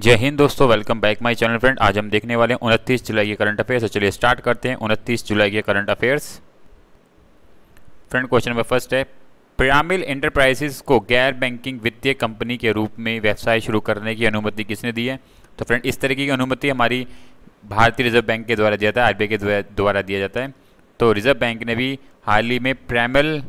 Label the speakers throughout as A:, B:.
A: जय हिंद दोस्तों welcome back my channel friend आज हम देखने वाले हैं उनतीस जुलाई के करंट अफेयर्स तो चलिए स्टार्ट करते हैं उनतीस जुलाई के current affairs friend question number first है पिरामिल इंटरप्राइजेस को गैर बैंकिंग वित्तीय कंपनी के रूप में व्यवसाय शुरू करने की अनुमति किसने दी है तो फ्रेंड इस तरीके की अनुमति हमारी भारतीय रिजर्व बैंक के द्वारा दिया जाता है आर के द्वारा दिया जाता है तो रिजर्व बैंक ने भी हाल ही में प्रैमल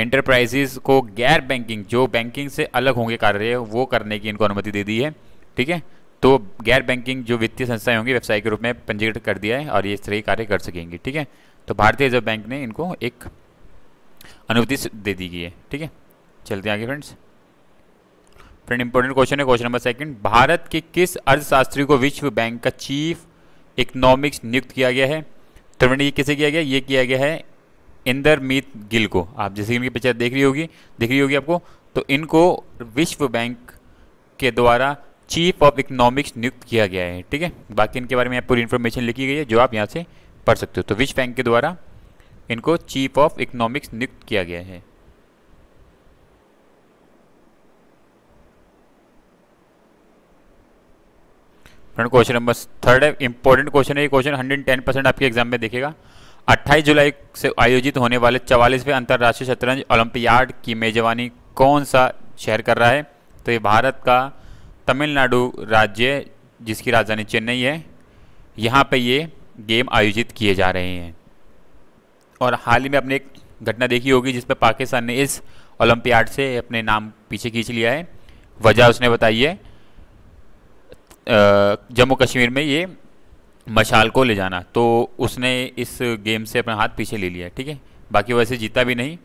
A: एंटरप्राइजेस को गैर बैंकिंग जो बैंकिंग से अलग होंगे कार्य वो करने की इनको अनुमति दे दी है ठीक है तो गैर बैंकिंग जो वित्तीय संस्थाएं होंगी व्यवसाय के रूप में पंजीकृत कर दिया है और ये इस तरह कार्य कर सकेंगी ठीक है तो भारतीय रिजर्व बैंक ने इनको एक अनुमति दे दी गई है ठीक है चलते आगे फ्रेंड्स फ्रेंड इंपॉर्टेंट क्वेश्चन है क्वेश्चन नंबर सेकंड भारत के किस अर्थशास्त्री को विश्व बैंक का चीफ इकोनॉमिक्स नियुक्त किया गया है तो फ्रेंड ये किसे किया गया ये किया गया है इंदर मीत गिल को आप जैसे इनकी पिक्चर देख रही होगी दिख रही होगी आपको तो इनको विश्व बैंक के द्वारा चीफ ऑफ इकोनॉमिक्स नियुक्त किया गया है ठीक है बाकी इनके बारे में पूरी इन्फॉर्मेशन लिखी गई है जो आप यहाँ से पढ़ सकते हो तो विश्व बैंक के द्वारा इनको चीफ ऑफ इकोनॉमिक्स नियुक्त किया गया है फ्रेंड क्वेश्चन नंबर थर्ड है इंपॉर्टेंट क्वेश्चन है ये क्वेश्चन 110 परसेंट आपके एग्जाम में देखेगा अट्ठाईस जुलाई से आयोजित होने वाले चवालीसवें अंतर्राष्ट्रीय शतरंज ओलंपियाड की मेजबानी कौन सा शहर कर रहा है तो ये भारत का तमिलनाडु राज्य जिसकी राजधानी चेन्नई है यहाँ पे ये गेम आयोजित किए जा रहे हैं और हाल ही में अपने एक घटना देखी होगी जिस पर पाकिस्तान ने इस ओलंपियाड से अपने नाम पीछे खींच लिया है वजह उसने बताई है जम्मू कश्मीर में ये मशाल को ले जाना तो उसने इस गेम से अपना हाथ पीछे ले लिया ठीक है बाकी वैसे जीता भी नहीं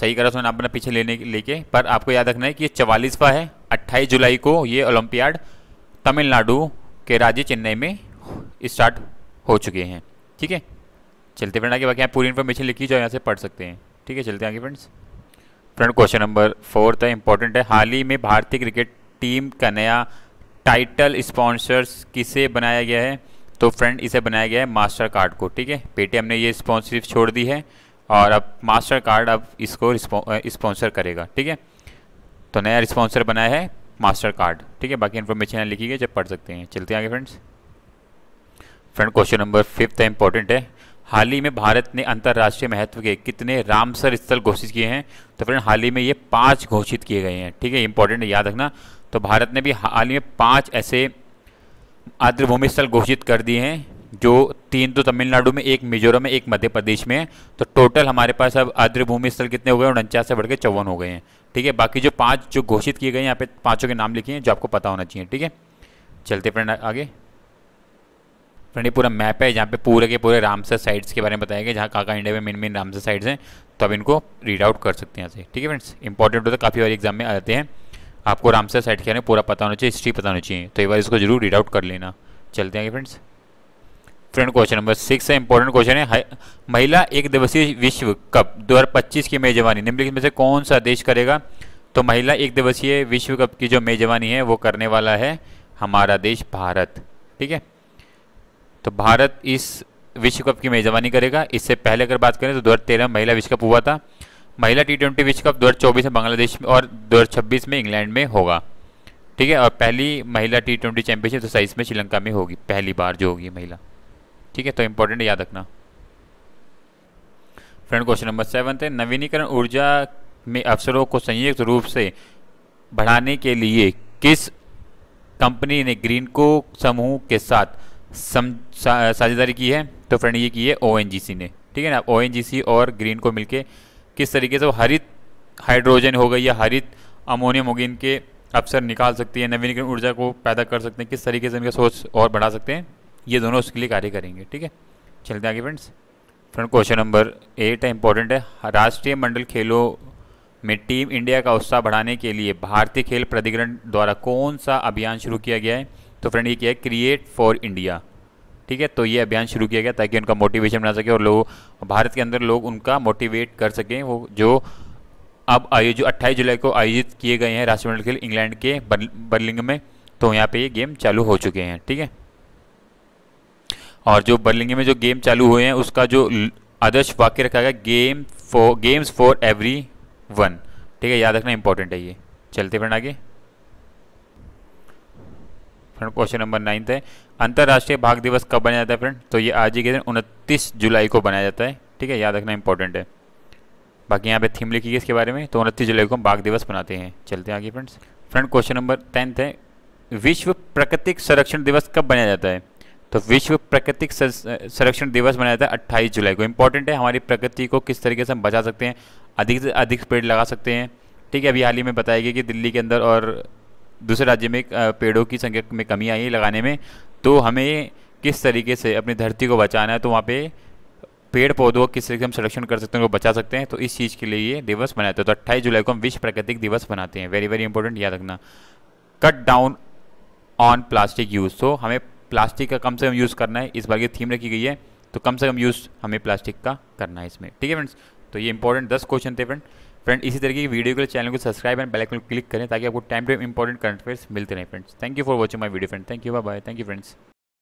A: सही करा उसने अपना पीछे लेने लेके पर आपको याद रखना है कि ये चवालीसवा है अट्ठाईस जुलाई को ये ओलंपियाड तमिलनाडु के राज्य चेन्नई में स्टार्ट हो चुके हैं ठीक है चलते फ्रेंड आगे बाकी आप पूरी इन्फॉर्मेशन लिखी जो यहाँ से पढ़ सकते हैं ठीक है चलते आगे friends friend question number fourth है इंपॉर्टेंट है हाल ही में भारतीय क्रिकेट टीम का नया टाइटल स्पॉन्सर्स किसे बनाया गया है तो फ्रेंड इसे बनाया गया है मास्टर कार्ड को ठीक है पेटीएम ने ये स्पॉन्सरशिप छोड़ दी है और अब मास्टर कार्ड अब इसको स्पॉन्सर करेगा ठीक है तो नया स्पॉन्सर बनाया है मास्टर कार्ड ठीक है बाकी इन्फॉर्मेशन यहाँ लिखी गई जब पढ़ सकते हैं चलते हैं आगे friends friend question number fifth है इंपॉर्टेंट है हाल ही में भारत ने अंतर्राष्ट्रीय महत्व के कितने रामसर स्थल घोषित किए हैं तो फ्रेंड हाल ही में ये पाँच घोषित किए गए हैं ठीक है इंपॉर्टेंट याद रखना तो भारत ने भी हाल ही में पाँच ऐसे आर्द्र भूमि स्थल घोषित कर दिए हैं जो तीन तो तमिलनाडु में एक मिजोरम में एक मध्य प्रदेश में है तो टोटल हमारे पास अब आर्द्र भूमि स्थल कितने हो गए उनचास से बढ़ के चौवन हो गए हैं ठीक है बाकी जो पाँच जो घोषित किए गए हैं यहाँ पे पाँचों के नाम लिखे हैं जो आपको पता होना चाहिए ठीक है चलते फ्रेंड आगे फ्रेंड ये पूरा मैप है जहाँ पे पूरे के पूरे रामसर साइट्स के बारे में बताया गया जहाँ काका इंडिया में मेन मेन रामसर साइट्स हैं तो अब इनको रीड आउट कर सकते हैं यहाँ से ठीक है फ्रेंड्स इंपॉर्टेंट होता है काफ़ी बार एग्जाम में आते हैं आपको आराम से सेट किया पूरा पता होना चाहिए हिस्ट्री पता होनी चाहिए तो एक बार इसको जरूर रीड आउट कर लेना चलते हैं friends friend question number six है इंपॉर्टेंट क्वेश्चन है महिला एक दिवसीय विश्व कप 2025 की मेजबानी निम्नलिखित में से कौन सा देश करेगा तो महिला एक दिवसीय विश्व कप की जो मेजबानी है वो करने वाला है हमारा देश भारत ठीक है तो भारत इस विश्व कप की मेजबानी करेगा इससे पहले अगर बात करें तो 2013 में महिला विश्व कप हुआ था महिला टी ट्वेंटी विश्व कप चौबीस में बांग्लादेश में और छब्बीस में इंग्लैंड में होगा ठीक है और पहली महिला टी ट्वेंटी चैंपियनशिप तो साइज में श्रीलंका में होगी पहली बार जो होगी महिला ठीक है तो इम्पोर्टेंट याद रखना फ्रेंड क्वेश्चन नंबर सेवन थे नवीनीकरण ऊर्जा में अवसरों को संयुक्त रूप से बढ़ाने के लिए किस कंपनी ने ग्रीन को समूह के साथ साझेदारी की है तो फ्रेंड ये की है ओ ने ठीक है ना ओ और ग्रीन को मिलकर किस तरीके से वो हरित हाइड्रोजन हो गई या हरित अमोनियम हो गई इनके अवसर निकाल सकती है नवीनीकरण ऊर्जा को पैदा कर सकते हैं किस तरीके से इनका सोच और बढ़ा सकते हैं ये दोनों उसके लिए कार्य करेंगे ठीक है चलते आगे friends friend question number eight है इंपॉर्टेंट है राष्ट्रीय मंडल खेलों में टीम इंडिया का उत्साह बढ़ाने के लिए भारतीय खेल प्राधिकरण द्वारा कौन सा अभियान शुरू किया गया है तो फ्रेंड ये क्या है क्रिएट फॉर इंडिया ठीक है तो ये अभियान शुरू किया गया ताकि उनका मोटिवेशन बना सके और लोग भारत के अंदर लोग उनका मोटिवेट कर सकें वो जो अब आयोजित अट्ठाईस जुलाई को आयोजित किए गए हैं राष्ट्रमंडल खेल इंग्लैंड के बर्लिंग में तो यहाँ पे ये गेम चालू हो चुके हैं ठीक है और जो बर्लिंग में जो गेम चालू हुए हैं उसका जो आदर्श वाक्य रखा गया game for games for every one ठीक है याद रखना इंपॉर्टेंट है ये चलते फिर आगे फ्रेंड क्वेश्चन नंबर नाइन्थ है अंतर्राष्ट्रीय भाग दिवस कब बनाया जाता है फ्रेंड तो ये आज ही के दिन उनतीस जुलाई को बनाया जाता है ठीक है याद रखना इंपॉर्टेंट है बाकी यहाँ पे थीम लिखी है इसके बारे में तो उनतीस जुलाई को हम बाघ दिवस बनाते हैं चलते हैं आगे friends friend question number tenth है विश्व प्राकृतिक संरक्षण दिवस कब बनाया जाता है तो विश्व प्राकृतिक संरक्षण दिवस बनाया जाता है अट्ठाईस जुलाई को इंपॉर्टेंट है हमारी प्रकृति को किस तरीके से हम बचा सकते हैं अधिक से अधिक पेड़ लगा सकते हैं ठीक है अभी हाल ही में बताया गया कि दिल्ली के अंदर और दूसरे राज्य में पेड़ों की संख्या में कमी आई है लगाने में तो हमें किस तरीके से अपनी धरती को बचाना है तो वहाँ पे पेड़ पौधों किस तरीके से हम संरक्षण कर सकते हैं उनको बचा सकते हैं तो इस चीज़ के लिए ये दिवस मनाते हैं तो अट्ठाईस जुलाई को हम विश्व प्राकृतिक दिवस मनाते हैं वेरी वेरी इंपॉर्टेंट याद रखना cut down on plastic use तो हमें प्लास्टिक का कम से कम यूज़ करना है इस बार की थीम रखी गई है तो कम से कम यूज़ हमें प्लास्टिक का करना है इसमें ठीक है फ्रेंड्स तो ये इंपॉर्टेंट दस क्वेश्चन थे फ्रेंड फ्रेंड इसी तरीके की वीडियो के लिए चैनल को subscribe and bell icon click करें ताकि आपको time to time important current affairs मिलते रहे friends thank you for watching my video friend thank you bye bye thank you friends